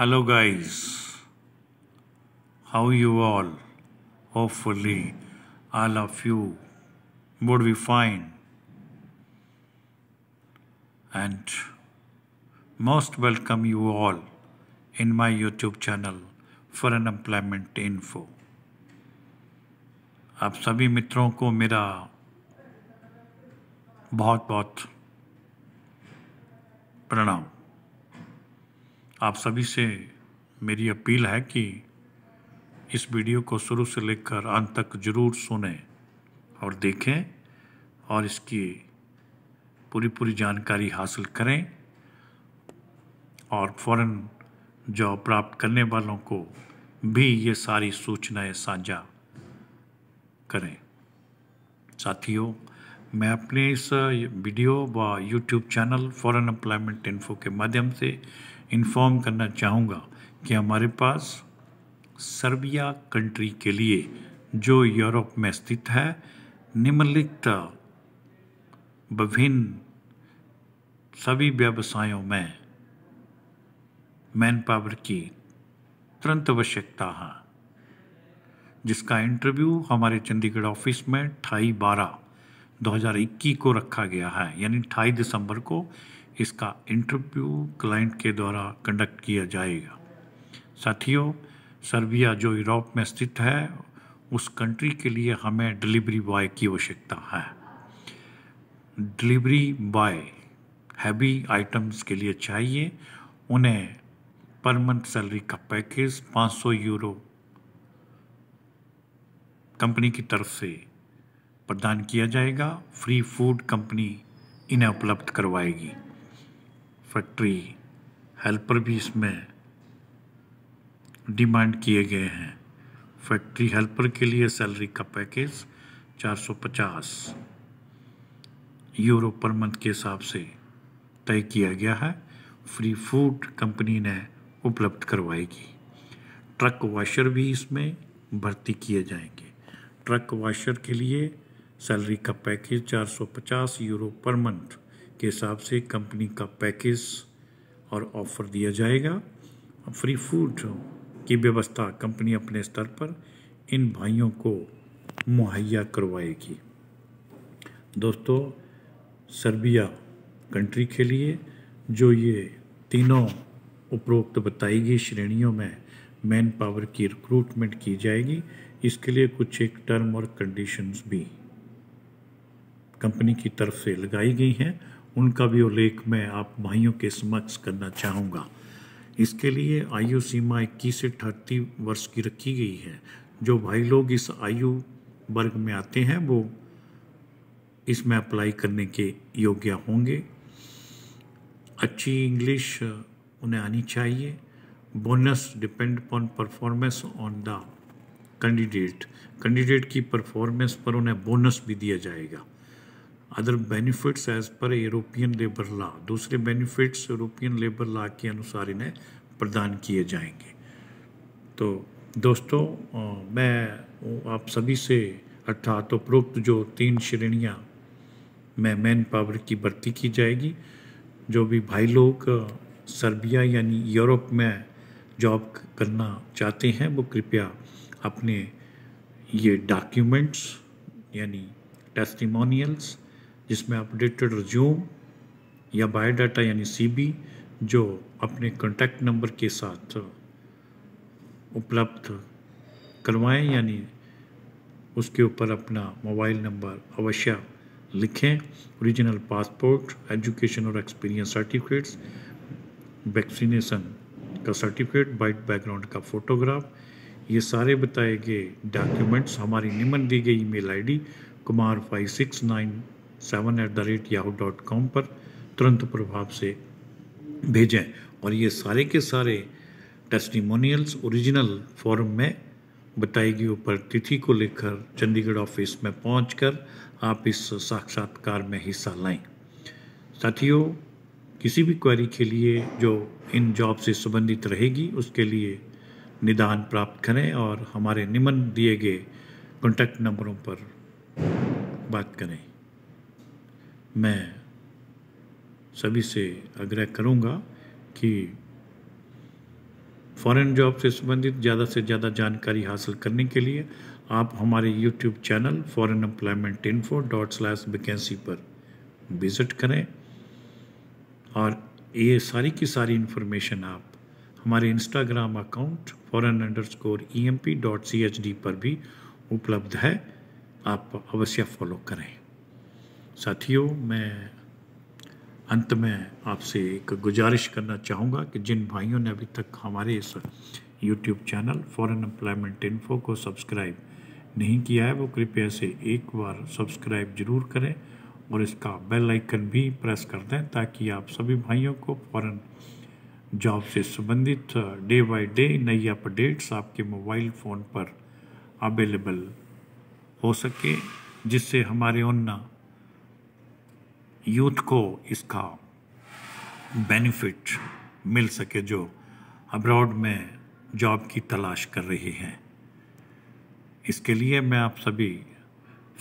hello guys how you all hopefully all of you would be fine and most welcome you all in my youtube channel for unemployment info आप सभी मित्रों को मेरा बहुत बहुत प्रणाम आप सभी से मेरी अपील है कि इस वीडियो को शुरू से लेकर अंत तक ज़रूर सुने और देखें और इसकी पूरी पूरी जानकारी हासिल करें और फ़ौरन जॉब प्राप्त करने वालों को भी ये सारी सूचनाएं साझा करें साथियों मैं अपने इस वीडियो व YouTube channel foreign employment info के माध्यम से इन्फॉर्म करना चाहूँगा कि हमारे पास सर्बिया कंट्री के लिए जो यूरोप में स्थित है निम्नलिखित विभिन्न सभी व्यवसायों में मैन पावर की तुरंत आवश्यकता है जिसका इंटरव्यू हमारे चंडीगढ़ ऑफिस में ठाई बारह 2021 को रखा गया है यानी अट्ठाईस दिसंबर को इसका इंटरव्यू क्लाइंट के द्वारा कंडक्ट किया जाएगा साथियों सर्बिया जो यूरोप में स्थित है उस कंट्री के लिए हमें डिलीवरी बॉय की आवश्यकता है डिलीवरी बॉय हैवी आइटम्स के लिए चाहिए उन्हें पर मंथ सैलरी का पैकेज 500 यूरो कंपनी की तरफ से प्रदान किया जाएगा फ्री फूड कंपनी इन्हें उपलब्ध करवाएगी फैक्ट्री हेल्पर भी इसमें डिमांड किए गए हैं फैक्ट्री हेल्पर के लिए सैलरी का पैकेज 450 यूरो पर मंथ के हिसाब से तय किया गया है फ्री फूड कंपनी ने उपलब्ध करवाएगी ट्रक वाशर भी इसमें भर्ती किए जाएंगे ट्रक वाशर के लिए सैलरी का पैकेज 450 यूरो पर मंथ के हिसाब से कंपनी का पैकेज और ऑफ़र दिया जाएगा फ्री फूड की व्यवस्था कंपनी अपने स्तर पर इन भाइयों को मुहैया करवाएगी दोस्तों सर्बिया कंट्री के लिए जो ये तीनों उपरोक्त बताई गई श्रेणियों में मैन पावर की रिक्रूटमेंट की जाएगी इसके लिए कुछ एक टर्म और कंडीशंस भी कंपनी की तरफ से लगाई गई हैं उनका भी उल्लेख मैं आप भाइयों के समक्ष करना चाहूँगा इसके लिए आयु सीमा इक्कीस से अठहत्तर वर्ष की रखी गई है जो भाई लोग इस आयु वर्ग में आते हैं वो इसमें अप्लाई करने के योग्य होंगे अच्छी इंग्लिश उन्हें आनी चाहिए bonus depend upon performance on the candidate candidate की परफॉर्मेंस पर उन्हें बोनस भी दिया जाएगा other benefits as per European labour law दूसरे बेनिफिट्स यूरोपियन लेबर लॉ के अनुसार इन्हें प्रदान किए जाएंगे तो दोस्तों मैं आप सभी से अर्थात उपरोक्त जो तीन श्रेणियाँ में मैन पावर की भर्ती की जाएगी जो भी भाई लोग सर्बिया यानी यूरोप में जॉब करना चाहते हैं वो कृपया अपने ये डॉक्यूमेंट्स यानी टेस्टिमोनियल्स जिसमें अपडेटेड रिज्यूम या बायोडाटा यानी सीबी जो अपने कॉन्टैक्ट नंबर के साथ उपलब्ध करवाएं यानी उसके ऊपर अपना मोबाइल नंबर अवश्य लिखें ओरिजिनल पासपोर्ट एजुकेशन और एक्सपीरियंस सर्टिफिकेट्स वैक्सीनेशन का सर्टिफिकेट बाइट बैकग्राउंड का फ़ोटोग्राफ ये सारे बताए गए डॉक्यूमेंट्स हमारी निम्न दी गई email ID Kumar five six nine seven eight the rate Yahoo dot com पर तुरंत प्रभाव से भेजें और ये सारे के सारे टेस्टिमोनियल्स ओरिजिनल फॉर्म में बताई गई ऊपर तिथि को लेकर चंडीगढ़ ऑफिस में कर आप इस साक्षात्कार में हिस्सा लें साथियों किसी भी क्वेरी के लिए जो इन जॉब से संबंधित रहेगी उसके लिए निदान प्राप्त करें और हमारे निमन दिए गए कॉन्टैक्ट नंबरों पर बात करें मैं सभी से आग्रह करूँगा कि फॉरेन जॉब से संबंधित ज़्यादा से ज़्यादा जानकारी हासिल करने के लिए आप हमारे YouTube channel foreign employment info dot slash vacancy पर विज़िट करें और ये सारी की सारी इन्फॉर्मेशन आप हमारे Instagram account foreign underscore E e M P dot C H D पर भी उपलब्ध है आप अवश्य फॉलो करें साथियों मैं अंत में आपसे एक गुजारिश करना चाहूँगा कि जिन भाइयों ने अभी तक हमारे इस YouTube channel foreign employment info को सब्सक्राइब नहीं किया है वो कृपया से एक बार सब्सक्राइब जरूर करें और इसका बेल आइकन भी प्रेस कर दें ताकि आप सभी भाइयों को फॉरन जॉब से संबंधित डे बाय डे नई अपडेट्स आपके मोबाइल फ़ोन पर अवेलेबल हो सके जिससे हमारे उन यूथ को इसका बेनिफिट मिल सके जो अब्रॉड में जॉब की तलाश कर रही हैं इसके लिए मैं आप सभी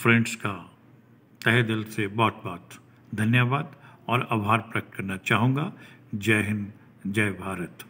फ्रेंड्स का तहे दिल से बहुत बहुत धन्यवाद और आभार प्रकट करना चाहूँगा जय हिंद जय भारत